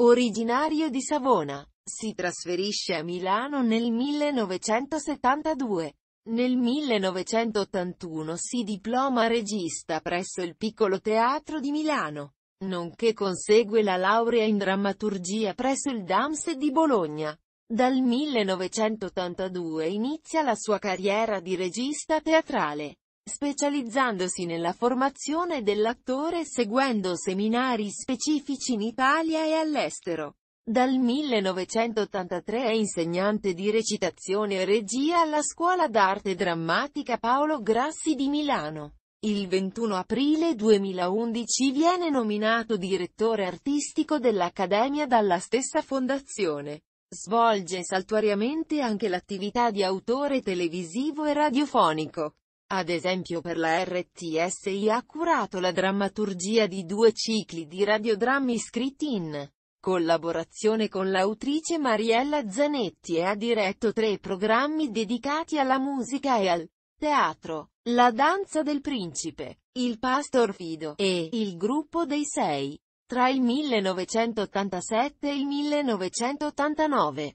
Originario di Savona, si trasferisce a Milano nel 1972. Nel 1981 si diploma regista presso il Piccolo Teatro di Milano, nonché consegue la laurea in drammaturgia presso il DAMS di Bologna. Dal 1982 inizia la sua carriera di regista teatrale specializzandosi nella formazione dell'attore seguendo seminari specifici in Italia e all'estero. Dal 1983 è insegnante di recitazione e regia alla Scuola d'Arte Drammatica Paolo Grassi di Milano. Il 21 aprile 2011 viene nominato direttore artistico dell'Accademia dalla stessa fondazione. Svolge saltuariamente anche l'attività di autore televisivo e radiofonico. Ad esempio per la RTSI ha curato la drammaturgia di due cicli di radiodrammi scritti in collaborazione con l'autrice Mariella Zanetti e ha diretto tre programmi dedicati alla musica e al teatro, la danza del principe, il pastor Fido e il gruppo dei sei, tra il 1987 e il 1989.